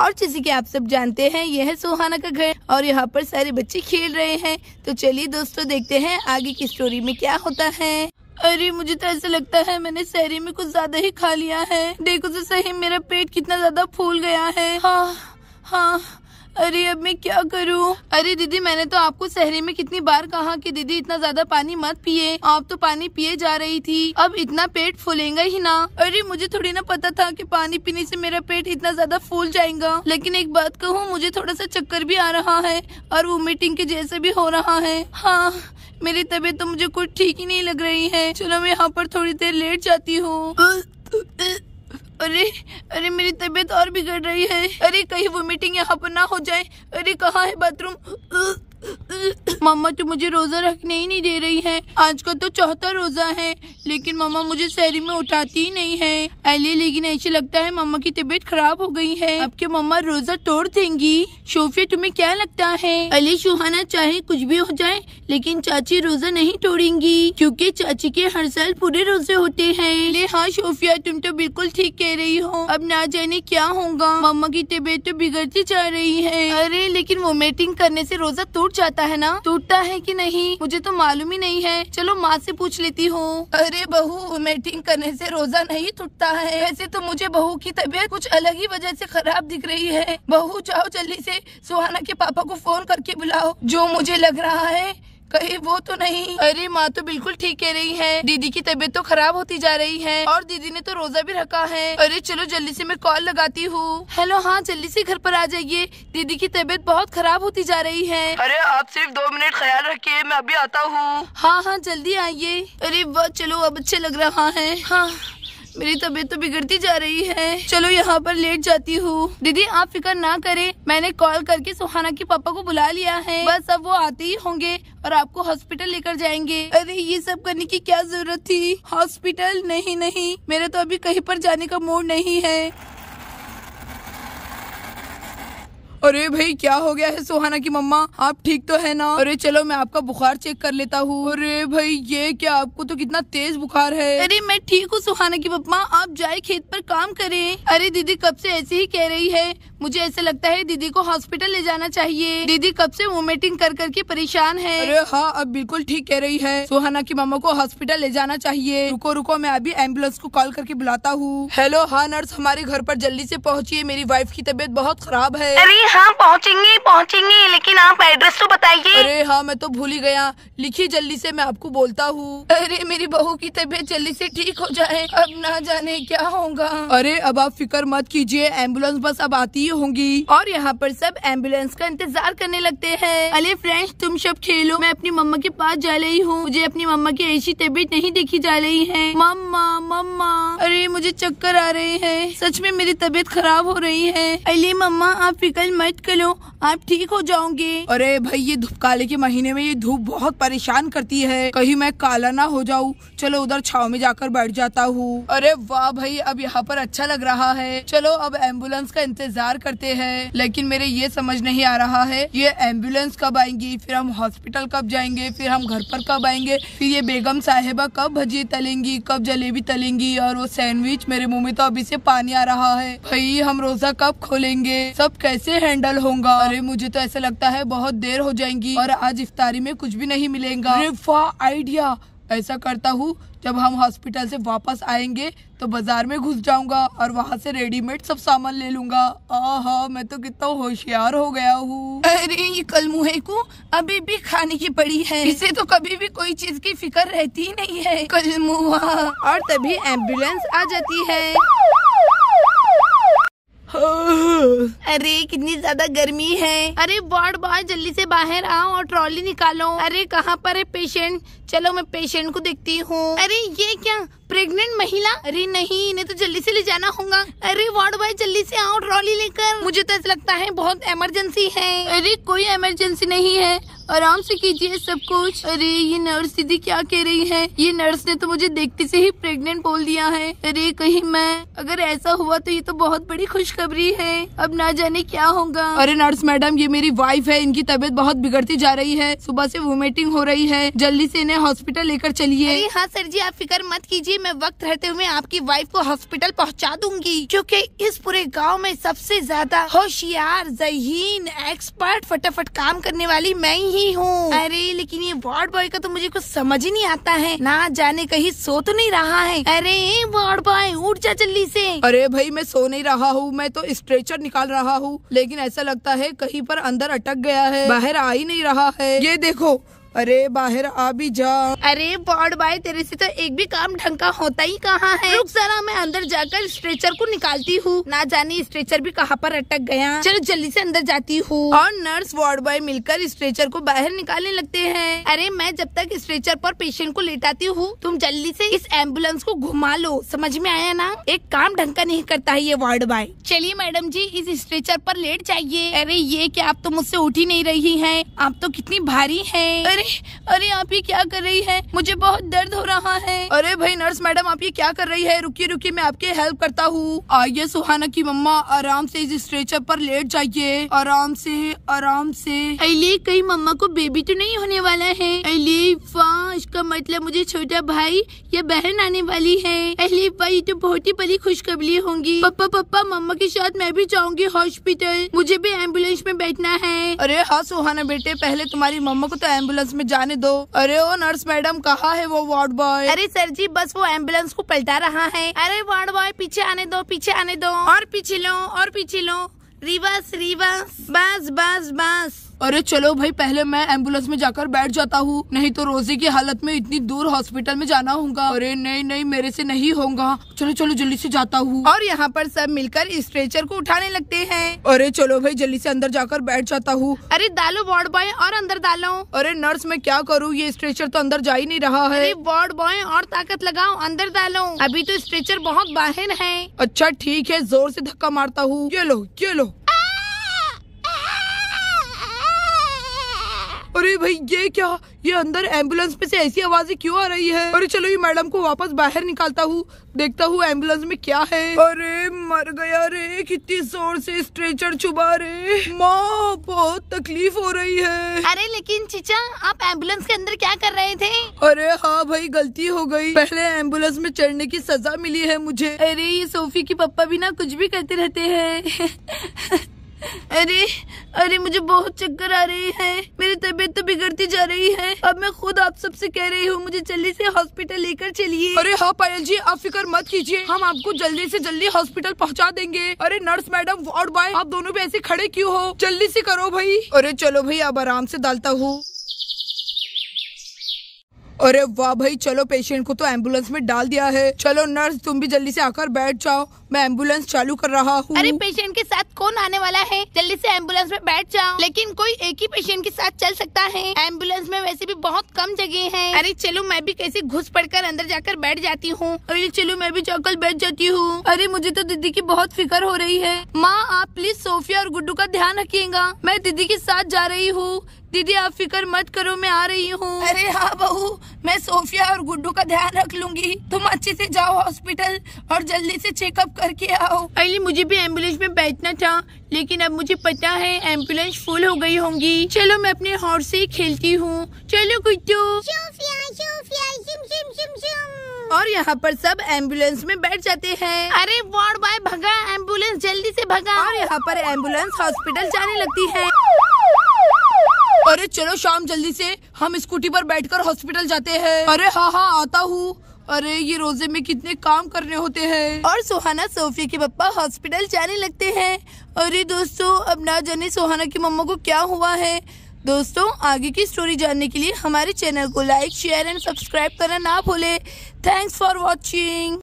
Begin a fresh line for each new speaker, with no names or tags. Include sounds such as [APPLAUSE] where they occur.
और जैसे कि आप सब जानते हैं यह है सुहाना का घर और यहाँ पर सारे बच्चे खेल रहे हैं तो चलिए दोस्तों देखते हैं आगे की स्टोरी में क्या होता है अरे मुझे तो ऐसा लगता है मैंने शहरी में कुछ ज्यादा ही खा लिया है देखो तो सही मेरा पेट कितना ज्यादा फूल गया है हाँ हाँ अरे अब मैं क्या करूँ अरे दीदी मैंने तो आपको शहरी में कितनी बार कहा कि दीदी इतना ज्यादा पानी मत पिए आप तो पानी पिए जा रही थी अब इतना पेट फूलेगा ही ना अरे मुझे थोड़ी ना पता था कि पानी पीने से मेरा पेट इतना ज्यादा फूल जाएगा लेकिन एक बात कहूँ मुझे थोड़ा सा चक्कर भी आ रहा है और वो मीटिंग के जैसे भी हो रहा है हाँ मेरी तबीयत तो मुझे कुछ ठीक ही नहीं लग रही है चलो मैं यहाँ पर थोड़ी देर लेट जाती हूँ अरे अरे मेरी तबीयत और बिगड़ रही है अरे कहीं वोमिटिंग यहाँ पर ना हो जाए अरे कहाँ है बाथरूम मम्मा तो मुझे रोजा रखने ही नहीं दे रही है आज का तो चौथा रोजा है लेकिन मम्मा मुझे शहरी में उठाती ही नहीं है अली लेकिन ऐसे लगता है मम्मा की तबीयत खराब हो गई है अब के मम्मा रोजा तोड़ देंगी शोफिया तुम्हें क्या लगता है अली सुहाना चाहे कुछ भी हो जाए लेकिन चाची रोजा नहीं तोड़ेंगी क्योंकि चाची के हर साल पूरे रोजे होते हैं ले हाँ शोफिया तुम तो बिल्कुल ठीक कह रही हो अब ना जाने क्या होगा मम्मा की तबीयत तो बिगड़ती जा रही है अरे लेकिन वोमिटिंग करने से रोजा तोड़ टूट जाता है ना टूटता है कि नहीं मुझे तो मालूम ही नहीं है चलो माँ से पूछ लेती हूँ अरे बहू मेटिंग करने से रोजा नहीं टूटता है वैसे तो मुझे बहू की तबीयत कुछ अलग ही वजह से खराब दिख रही है बहू जाओ जल्दी से सुहाना के पापा को फोन करके बुलाओ जो मुझे लग रहा है कहीं वो तो नहीं अरे माँ तो बिल्कुल ठीक कह रही है दीदी की तबीयत तो खराब होती जा रही है और दीदी ने तो रोजा भी रखा है अरे चलो जल्दी से मैं कॉल लगाती हूँ हेलो हाँ जल्दी से घर पर आ जाइए दीदी की तबीयत बहुत खराब होती जा रही है अरे आप सिर्फ दो मिनट ख्याल रखिए मैं अभी आता हूँ हाँ हाँ जल्दी आइए अरे वह चलो अब अच्छे लग रहा है हाँ मेरी तबीयत तो बिगड़ती जा रही है चलो यहाँ पर लेट जाती हूँ दीदी आप फिक्र ना करें मैंने कॉल करके सुहाना के पापा को बुला लिया है बस अब वो आते ही होंगे और आपको हॉस्पिटल लेकर जाएंगे अरे ये सब करने की क्या जरूरत थी हॉस्पिटल नहीं नहीं मेरा तो अभी कहीं पर जाने का मूड नहीं है अरे भाई क्या हो गया है सुहाना की मम्मा आप ठीक तो है ना अरे चलो मैं आपका बुखार चेक कर लेता हूँ अरे भाई ये क्या आपको तो कितना तेज बुखार है अरे मैं ठीक हूँ सुहाना की मम्मा आप जाए खेत पर काम करें अरे दीदी कब से ऐसे ही कह रही है मुझे ऐसा लगता है दीदी को हॉस्पिटल ले जाना चाहिए दीदी कब से वोमिटिंग कर करके परेशान है अरे हाँ अब बिल्कुल ठीक कह रही है सुहाना की मामा को हॉस्पिटल ले जाना चाहिए रुको रुको मैं अभी एम्बुलेंस को कॉल करके बुलाता हूँ हेलो हाँ नर्स हमारे घर पर जल्दी से पहुँचिए मेरी वाइफ की तबीयत बहुत खराब है अरे हाँ पहुँचेंगे पहुँचेंगे लेकिन आप एड्रेस तो बताइए अरे हाँ मैं तो भूल ही गया लिखिए जल्दी से मैं आपको बोलता हूँ अरे मेरी बहू की तबीयत जल्दी से ठीक हो जाए अब ना जाने क्या होगा अरे अब आप फिक्र मत कीजिए एम्बुलेंस बस अब आती होंगी और यहाँ पर सब एम्बुलेंस का इंतजार करने लगते हैं अरे फ्रेंड्स तुम सब खेलो मैं अपनी मम्मा के पास जा रही हूँ मुझे अपनी मम्मा की ऐसी तबीयत नहीं देखी जा रही है मम्मा मम्मा अरे मुझे चक्कर आ रहे हैं सच में मेरी तबीयत खराब हो रही है अले मम्मा आप फिकल मत करो आप ठीक हो जाओगे अरे भाई ये धूप काले के महीने में ये धूप बहुत परेशान करती है कहीं मैं काला ना हो जाऊँ चलो उधर छाव में जाकर बैठ जाता हूँ अरे वाह भाई अब यहाँ पर अच्छा लग रहा है चलो अब एम्बुलेंस का इंतजार करते हैं लेकिन मेरे ये समझ नहीं आ रहा है ये एम्बुलेंस कब आएंगी फिर हम हॉस्पिटल कब जाएंगे फिर हम घर पर कब आएंगे फिर ये बेगम साहेबा कब भजी तलेंगी कब जलेबी तलेंगी और वो सैंडविच मेरे मुँह में तो अभी से पानी आ रहा है भाई हम रोजा कब खोलेंगे सब कैसे हैंडल होगा अरे मुझे तो ऐसा लगता है बहुत देर हो जाएंगी और आज इफ्तारी में कुछ भी नहीं मिलेगा आइडिया ऐसा करता हूँ जब हम हॉस्पिटल से वापस आएंगे तो बाज़ार में घुस जाऊंगा और वहाँ से रेडीमेड सब सामान ले लूँगा आहा मैं तो कितना होशियार हो गया हूँ अरे ये कल मुहे को अभी भी खाने की पड़ी है इसे तो कभी भी कोई चीज की फिक्र रहती नहीं है कल मुहा और तभी एम्बुलेंस आ जाती है अरे कितनी ज्यादा गर्मी है अरे वार्ड बॉय जल्दी से बाहर आओ और ट्रॉली निकालो अरे कहाँ पर है पेशेंट चलो मैं पेशेंट को देखती हूँ अरे ये क्या प्रेग्नेंट महिला अरे नहीं इन्हें तो जल्दी से ले जाना होगा अरे वार्ड बॉय जल्दी से आओ ट्रॉली लेकर मुझे तो ऐसा लगता है बहुत इमरजेंसी है अरे कोई इमरजेंसी नहीं है आराम से कीजिए सब कुछ अरे ये नर्स दीदी क्या कह रही है ये नर्स ने तो मुझे देखते से ही प्रेग्नेंट बोल दिया है अरे कहीं मैं अगर ऐसा हुआ तो ये तो बहुत बड़ी खुशखबरी है अब ना जाने क्या होगा अरे नर्स मैडम ये मेरी वाइफ है इनकी तबीयत बहुत बिगड़ती जा रही है सुबह से वोमिटिंग हो रही है जल्दी से इन्हें हॉस्पिटल लेकर चलिए अरे हाँ सर जी आप फिक्र मत कीजिए मैं वक्त रहते हुए आपकी वाइफ को हॉस्पिटल पहुँचा दूंगी क्यूँकी इस पूरे गाँव में सबसे ज्यादा होशियार जहीन एक्सपर्ट फटाफट काम करने वाली मैं ही हूँ अरे लेकिन ये वार्ड बॉय का तो मुझे कुछ समझ ही नहीं आता है ना जाने कहीं सो तो नहीं रहा है अरे वार्ड बॉय उठ जा जल्दी से अरे भाई मैं सो नहीं रहा हूँ मैं तो स्ट्रेचर निकाल रहा हूँ लेकिन ऐसा लगता है कहीं पर अंदर अटक गया है बाहर आ ही नहीं रहा है ये देखो अरे बाहर आ भी जा अरे बॉड भाई तेरे से तो एक भी काम ढंग का होता ही कहाँ है रुक जरा मैं अंदर जाकर स्ट्रेचर को निकालती हूँ ना जाने स्ट्रेचर भी कहाँ पर अटक गया चलो जल्दी से अंदर जाती हूँ और नर्स वार्ड बॉय मिलकर स्ट्रेचर को बाहर निकालने लगते हैं अरे मैं जब तक स्ट्रेचर पर पेशेंट को लेटाती हूँ तुम जल्दी से इस एम्बुलेंस को घुमा लो समझ में आया ना एक काम ढंग का नहीं करता है ये वार्ड बॉय चलिए मैडम जी इस स्ट्रेचर पर लेट जाइए अरे ये क्या आप तो मुझसे उठ ही नहीं रही है आप तो कितनी भारी है अरे अरे अरे आप ये क्या कर रही है मुझे बहुत दर्द हो रहा है अरे भाई नर्स मैडम आप ये क्या कर रही है रुकिए रुकिए मैं आपके हेल्प करता हूँ आइए सुहाना की मम्मा आराम से इस स्ट्रेचर पर लेट जाइए आराम से आराम से अली कहीं मम्मा को बेबी तो नहीं होने वाला है अली वाह इसका मतलब मुझे छोटा भाई या बहन आने वाली है अली भाई तो बहुत ही बड़ी खुशखबरी होंगी पप्पा पप्पा मम्मा के साथ मैं भी जाऊंगी हॉस्पिटल मुझे भी एम्बुलेंस में बैठना है अरे हाँ सुहाना बेटे पहले तुम्हारी मम्मा को तो एम्बुलेंस एम्बुलेंस में जाने दो अरे ओ नर्स मैडम कहा है वो वार्ड बॉय अरे सर जी बस वो एम्बुलेंस को पलटा रहा है अरे वार्ड बॉय पीछे आने दो पीछे आने दो और पीछे लो और पीछे लो रिवर्स रिवर्स बस बस बस अरे चलो भाई पहले मैं एम्बुलेंस में जाकर बैठ जाता हूँ नहीं तो रोजी की हालत में इतनी दूर हॉस्पिटल में जाना होगा अरे नहीं नहीं मेरे से नहीं होगा चलो चलो जल्दी से जाता हूँ और यहाँ पर सब मिलकर स्ट्रेचर को उठाने लगते हैं अरे चलो भाई जल्दी से अंदर जाकर बैठ जाता हूँ अरे डालो वार्ड बॉय और अंदर डालो अरे नर्स मैं क्या करूँ ये स्ट्रेचर तो अंदर जा ही नहीं रहा है वार्ड बॉय और ताकत लगाओ अंदर डालो अभी तो स्ट्रेचर बहुत बाहर है अच्छा ठीक है जोर से धक्का मारता हूँ ये लो ये लो अरे भाई ये क्या ये अंदर एम्बुलेंस में से ऐसी आवाजें क्यों आ रही है अरे चलो ये मैडम को वापस बाहर निकालता हूँ देखता हूँ एम्बुलेंस में क्या है अरे मर गया रे कितनी जोर से स्ट्रेचर चुबा रे माँ बहुत तकलीफ हो रही है अरे लेकिन चीचा आप एम्बुलेंस के अंदर क्या कर रहे थे अरे हाँ भाई गलती हो गई पहले एम्बुलेंस में चढ़ने की सजा मिली है मुझे अरे ये सोफी के पप्पा भी ना कुछ भी करते रहते हैं [LAUGHS] अरे अरे मुझे बहुत चक्कर आ रही है मेरी तबीयत तो बिगड़ती जा रही है अब मैं खुद आप सबसे कह रही हूँ मुझे जल्दी से हॉस्पिटल लेकर चलिए अरे हाँ पायल जी आप फिक्र मत कीजिए हम आपको जल्दी से जल्दी हॉस्पिटल पहुँचा देंगे अरे नर्स मैडम वार्ड बॉय आप दोनों भी ऐसे खड़े क्यों हो जल्दी से करो भाई अरे चलो भाई अब आराम से डालता हूँ अरे वाह भाई चलो पेशेंट को तो एम्बुलेंस में डाल दिया है चलो नर्स तुम भी जल्दी से आकर बैठ जाओ मैं एम्बुलेंस चालू कर रहा हूँ अरे पेशेंट के साथ कौन आने वाला है जल्दी से एम्बुलेंस में बैठ जाओ लेकिन कोई एक ही पेशेंट के साथ चल सकता है एम्बुलेंस में वैसे भी बहुत कम जगह है अरे चलो मैं भी कैसे घुस पड़कर अंदर जाकर बैठ जाती हूँ अरे चलो मैं भी जाकर बैठ जाती हूँ अरे मुझे तो दीदी की बहुत फिक्र हो रही है माँ आप प्लीज सोफिया और गुड्डू का ध्यान रखिएगा मैं दीदी के साथ जा रही हूँ दीदी आप फिक्र मत करो मैं आ रही हूँ अरे हाँ बहू मैं सोफिया और गुड्डू का ध्यान रख लूंगी तुम अच्छे से जाओ हॉस्पिटल और जल्दी से चेकअप कर करके आओ अरे मुझे भी एम्बुलेंस में बैठना था लेकिन अब मुझे पता है एम्बुलेंस फुल हो गई होंगी चलो मैं अपने हॉर्स से खेलती हूँ चलो गुड्डू और यहाँ पर सब एम्बुलेंस में बैठ जाते हैं अरे वार्ड बॉय भगा एम्बुलेंस जल्दी से भगा और यहाँ पर एम्बुलेंस हॉस्पिटल जाने लगती है अरे चलो शाम जल्दी से हम स्कूटी पर बैठकर हॉस्पिटल जाते हैं अरे हाँ हाँ आता हूँ अरे ये रोजे में कितने काम करने होते हैं और सुहाना सोफिया के पप्पा हॉस्पिटल जाने लगते हैं अरे दोस्तों अब ना जाने सुहाना की मम्मा को क्या हुआ है दोस्तों आगे की स्टोरी जानने के लिए हमारे चैनल को लाइक शेयर एंड सब्सक्राइब करना ना भूले थैंक्स फॉर वॉचिंग